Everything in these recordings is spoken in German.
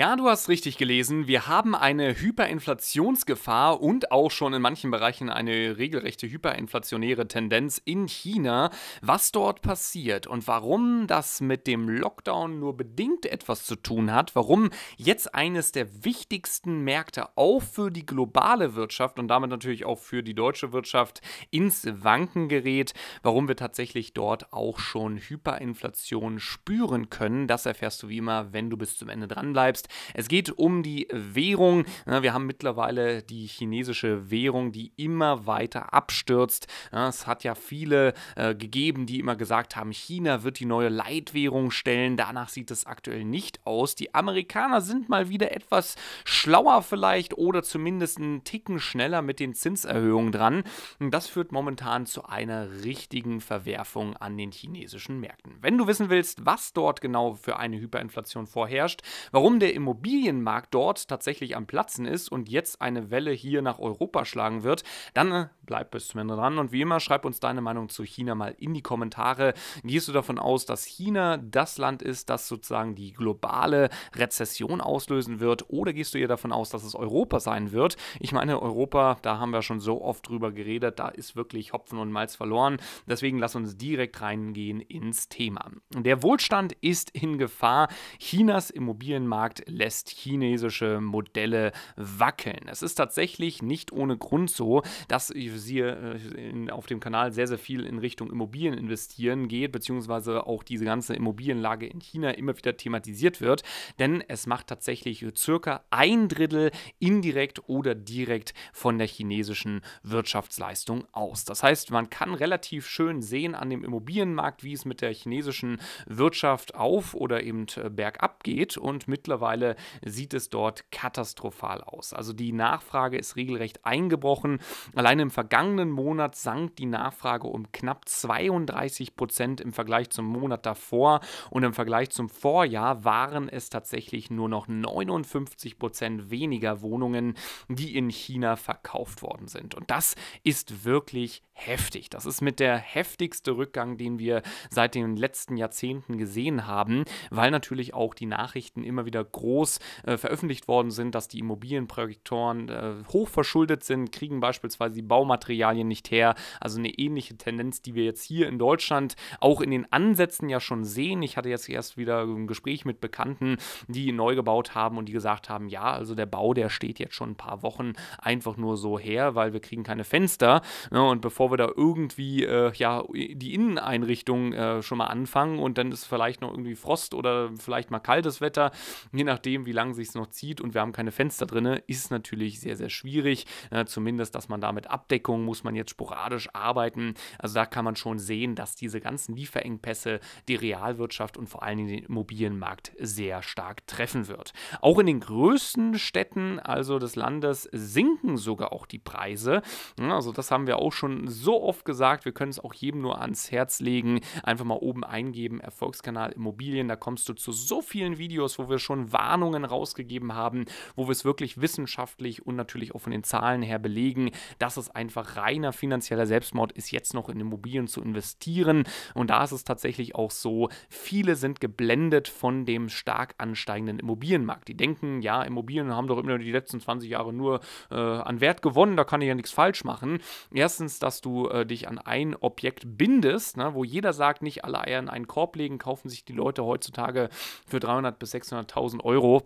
Ja, du hast richtig gelesen. Wir haben eine Hyperinflationsgefahr und auch schon in manchen Bereichen eine regelrechte hyperinflationäre Tendenz in China. Was dort passiert und warum das mit dem Lockdown nur bedingt etwas zu tun hat, warum jetzt eines der wichtigsten Märkte auch für die globale Wirtschaft und damit natürlich auch für die deutsche Wirtschaft ins Wanken gerät, warum wir tatsächlich dort auch schon Hyperinflation spüren können, das erfährst du wie immer, wenn du bis zum Ende dran bleibst. Es geht um die Währung. Wir haben mittlerweile die chinesische Währung, die immer weiter abstürzt. Es hat ja viele äh, gegeben, die immer gesagt haben, China wird die neue Leitwährung stellen. Danach sieht es aktuell nicht aus. Die Amerikaner sind mal wieder etwas schlauer vielleicht oder zumindest einen Ticken schneller mit den Zinserhöhungen dran. Das führt momentan zu einer richtigen Verwerfung an den chinesischen Märkten. Wenn du wissen willst, was dort genau für eine Hyperinflation vorherrscht, warum der Immobilienmarkt dort tatsächlich am Platzen ist und jetzt eine Welle hier nach Europa schlagen wird, dann äh, bleib bis zum Ende dran und wie immer schreib uns deine Meinung zu China mal in die Kommentare. Gehst du davon aus, dass China das Land ist, das sozusagen die globale Rezession auslösen wird oder gehst du eher davon aus, dass es Europa sein wird? Ich meine, Europa, da haben wir schon so oft drüber geredet, da ist wirklich Hopfen und Malz verloren. Deswegen lass uns direkt reingehen ins Thema. Der Wohlstand ist in Gefahr. Chinas Immobilienmarkt lässt chinesische Modelle wackeln. Es ist tatsächlich nicht ohne Grund so, dass hier äh, äh, in, auf dem Kanal sehr, sehr viel in Richtung Immobilien investieren geht, beziehungsweise auch diese ganze Immobilienlage in China immer wieder thematisiert wird, denn es macht tatsächlich circa ein Drittel indirekt oder direkt von der chinesischen Wirtschaftsleistung aus. Das heißt, man kann relativ schön sehen an dem Immobilienmarkt, wie es mit der chinesischen Wirtschaft auf oder eben äh, bergab geht und mittlerweile mittlerweile sieht es dort katastrophal aus. Also die Nachfrage ist regelrecht eingebrochen. Allein im vergangenen Monat sank die Nachfrage um knapp 32 Prozent im Vergleich zum Monat davor und im Vergleich zum Vorjahr waren es tatsächlich nur noch 59 Prozent weniger Wohnungen, die in China verkauft worden sind. Und das ist wirklich heftig. Das ist mit der heftigste Rückgang, den wir seit den letzten Jahrzehnten gesehen haben, weil natürlich auch die Nachrichten immer wieder groß äh, veröffentlicht worden sind, dass die Immobilienprojektoren äh, hochverschuldet sind, kriegen beispielsweise die Baumaterialien nicht her. Also eine ähnliche Tendenz, die wir jetzt hier in Deutschland auch in den Ansätzen ja schon sehen. Ich hatte jetzt erst wieder ein Gespräch mit Bekannten, die neu gebaut haben und die gesagt haben, ja, also der Bau, der steht jetzt schon ein paar Wochen einfach nur so her, weil wir kriegen keine Fenster. Ne? Und bevor wir da irgendwie äh, ja, die Inneneinrichtung äh, schon mal anfangen und dann ist vielleicht noch irgendwie Frost oder vielleicht mal kaltes Wetter, je nachdem, wie lange sich es noch zieht und wir haben keine Fenster drin, ist es natürlich sehr, sehr schwierig. Äh, zumindest, dass man da mit Abdeckung muss man jetzt sporadisch arbeiten. Also da kann man schon sehen, dass diese ganzen Lieferengpässe die Realwirtschaft und vor allen Dingen den Immobilienmarkt sehr stark treffen wird. Auch in den größten Städten, also des Landes, sinken sogar auch die Preise. Ja, also das haben wir auch schon so oft gesagt. Wir können es auch jedem nur ans Herz legen. Einfach mal oben eingeben, Erfolgskanal Immobilien. Da kommst du zu so vielen Videos, wo wir schon Warnungen rausgegeben haben, wo wir es wirklich wissenschaftlich und natürlich auch von den Zahlen her belegen, dass es einfach reiner finanzieller Selbstmord ist, jetzt noch in Immobilien zu investieren. Und da ist es tatsächlich auch so, viele sind geblendet von dem stark ansteigenden Immobilienmarkt. Die denken, ja, Immobilien haben doch immer die letzten 20 Jahre nur äh, an Wert gewonnen, da kann ich ja nichts falsch machen. Erstens, dass du äh, dich an ein Objekt bindest, ne, wo jeder sagt, nicht alle Eier in einen Korb legen, kaufen sich die Leute heutzutage für 300 bis 600.000 Euro Og Europa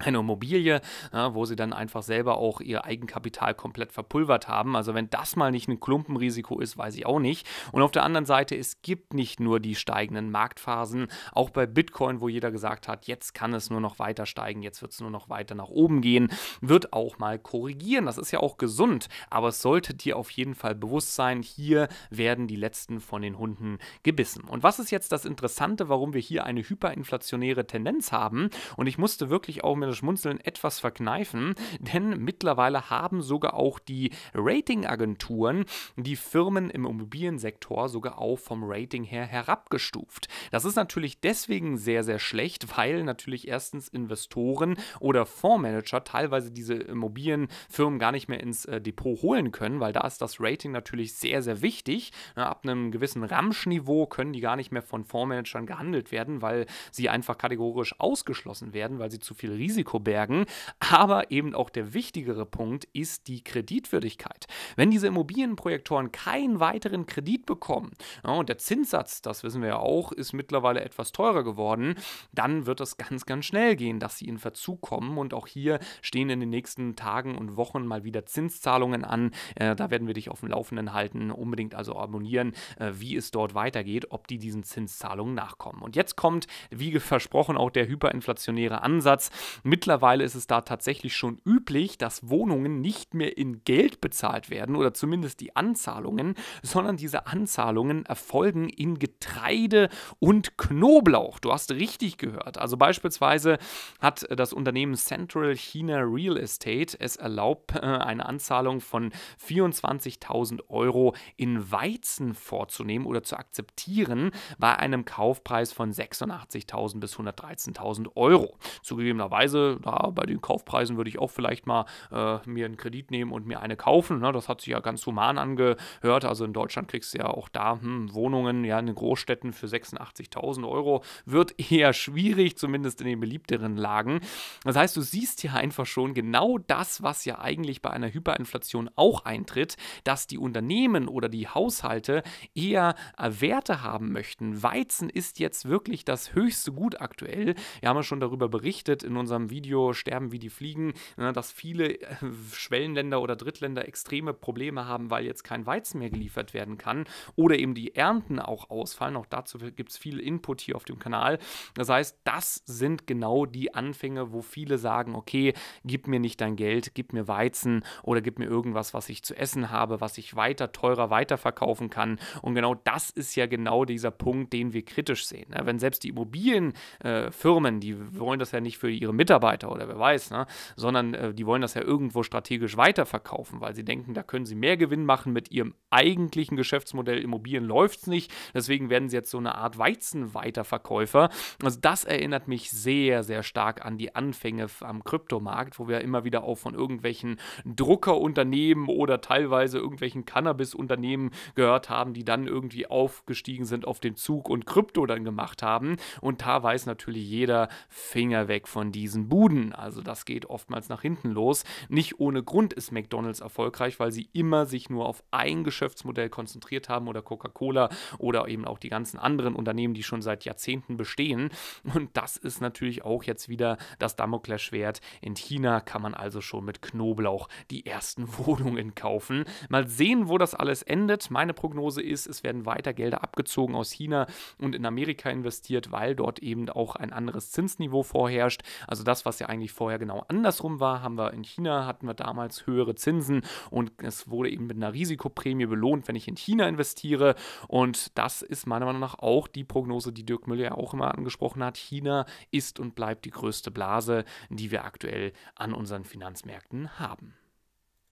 eine Immobilie, ja, ne, wo sie dann einfach selber auch ihr Eigenkapital komplett verpulvert haben. Also wenn das mal nicht ein Klumpenrisiko ist, weiß ich auch nicht. Und auf der anderen Seite, es gibt nicht nur die steigenden Marktphasen, auch bei Bitcoin, wo jeder gesagt hat, jetzt kann es nur noch weiter steigen, jetzt wird es nur noch weiter nach oben gehen, wird auch mal korrigieren. Das ist ja auch gesund, aber es sollte dir auf jeden Fall bewusst sein, hier werden die letzten von den Hunden gebissen. Und was ist jetzt das Interessante, warum wir hier eine hyperinflationäre Tendenz haben? Und ich musste wirklich auch mit kleine Schmunzeln etwas verkneifen, denn mittlerweile haben sogar auch die Ratingagenturen die Firmen im Immobiliensektor sogar auch vom Rating her herabgestuft. Das ist natürlich deswegen sehr, sehr schlecht, weil natürlich erstens Investoren oder Fondsmanager teilweise diese Immobilienfirmen gar nicht mehr ins äh, Depot holen können, weil da ist das Rating natürlich sehr, sehr wichtig. Ab einem gewissen Ramschniveau können die gar nicht mehr von Fondsmanagern gehandelt werden, weil sie einfach kategorisch ausgeschlossen werden, weil sie zu viel Risiko Risiko bergen. Aber eben auch der wichtigere Punkt ist die Kreditwürdigkeit. Wenn diese Immobilienprojektoren keinen weiteren Kredit bekommen ja, und der Zinssatz, das wissen wir ja auch, ist mittlerweile etwas teurer geworden, dann wird das ganz, ganz schnell gehen, dass sie in Verzug kommen. Und auch hier stehen in den nächsten Tagen und Wochen mal wieder Zinszahlungen an. Äh, da werden wir dich auf dem Laufenden halten. Unbedingt also abonnieren, äh, wie es dort weitergeht, ob die diesen Zinszahlungen nachkommen. Und jetzt kommt, wie versprochen, auch der hyperinflationäre Ansatz. Mittlerweile ist es da tatsächlich schon üblich, dass Wohnungen nicht mehr in Geld bezahlt werden oder zumindest die Anzahlungen, sondern diese Anzahlungen erfolgen in Getreide und Knoblauch. Du hast richtig gehört. Also beispielsweise hat das Unternehmen Central China Real Estate es erlaubt, äh, eine Anzahlung von 24.000 Euro in Weizen vorzunehmen oder zu akzeptieren bei einem Kaufpreis von 86.000 bis 113.000 Euro. Zugegebenerweise Kaufpreise, da bei den Kaufpreisen würde ich auch vielleicht mal äh, mir einen Kredit nehmen und mir eine kaufen. Ne? Das hat sich ja ganz human angehört. Also in Deutschland kriegst du ja auch da hm, Wohnungen ja, in den Großstädten für 86.000 Euro. Wird eher schwierig, zumindest in den beliebteren Lagen. Das heißt, du siehst hier einfach schon genau das, was ja eigentlich bei einer Hyperinflation auch eintritt, dass die Unternehmen oder die Haushalte eher äh, Werte haben möchten. Weizen ist jetzt wirklich das höchste Gut aktuell. Wir haben ja schon darüber berichtet in unserem unserem Video Sterben wie die Fliegen, ne, dass viele äh, Schwellenländer oder Drittländer extreme Probleme haben, weil jetzt kein Weizen mehr geliefert werden kann oder eben die Ernten auch ausfallen. Auch dazu gibt es viel Input hier auf dem Kanal. Das heißt, das sind genau die Anfänge, wo viele sagen, okay, gib mir nicht dein Geld, gib mir Weizen oder gib mir irgendwas, was ich zu essen habe, was ich weiter teurer weiterverkaufen kann. Und genau das ist ja genau dieser Punkt, den wir kritisch sehen. Ne? Wenn selbst die Immobilienfirmen, äh, die wollen das ja nicht für ihre Mitarbeiter, Mitarbeiter oder wer weiß, ne? sondern äh, die wollen das ja irgendwo strategisch weiterverkaufen, weil sie denken, da können sie mehr Gewinn machen mit ihrem eigentlichen Geschäftsmodell. Immobilien läuft es nicht, deswegen werden sie jetzt so eine Art Weizenweiterverkäufer. Also das erinnert mich sehr, sehr stark an die Anfänge am Kryptomarkt, wo wir immer wieder auch von irgendwelchen Druckerunternehmen oder teilweise irgendwelchen Cannabis-Unternehmen gehört haben, die dann irgendwie aufgestiegen sind auf den Zug und Krypto dann gemacht haben. Und da weiß natürlich jeder Finger weg von diesen diesen Buden. Also das geht oftmals nach hinten los. Nicht ohne Grund ist McDonald's erfolgreich, weil sie immer sich nur auf ein Geschäftsmodell konzentriert haben oder Coca-Cola oder eben auch die ganzen anderen Unternehmen, die schon seit Jahrzehnten bestehen. Und das ist natürlich auch jetzt wieder das Damoklesschwert. In China kann man also schon mit Knoblauch die ersten Wohnungen kaufen. Mal sehen, wo das alles endet. Meine Prognose ist, es werden weiter Gelder abgezogen aus China und in Amerika investiert, weil dort eben auch ein anderes Zinsniveau vorherrscht. Also das, was ja eigentlich vorher genau andersrum war, haben wir in China, hatten wir damals höhere Zinsen und es wurde eben mit einer Risikoprämie belohnt, wenn ich in China investiere. Und das ist meiner Meinung nach auch die Prognose, die Dirk Müller ja auch immer angesprochen hat. China ist und bleibt die größte Blase, die wir aktuell an unseren Finanzmärkten haben.